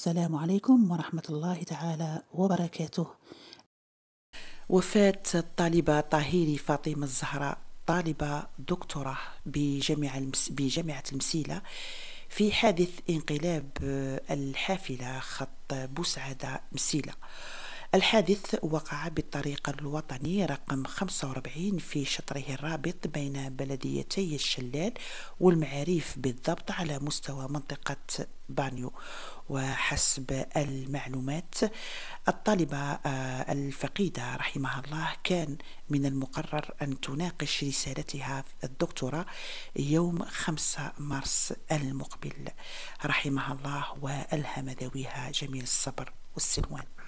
السلام عليكم ورحمة الله تعالى وبركاته وفاة الطالبة طاهيري فاطمة الزهراء طالبة دكتوراه بجامعة المس... بجامعة المسيلة في حادث انقلاب آه، الحافلة خط بوسعادة مسيلة الحادث وقع بالطريق الوطني رقم 45 في شطره الرابط بين بلديتي الشلال والمعاريف بالضبط على مستوى منطقة بانيو وحسب المعلومات الطالبة آه، الفقيدة رحمها الله كان من المقرر أن تناقش رسالتها الدكتوراه يوم 5 مارس المقبل رحمها الله وألهم ذويها جميل الصبر والسلوان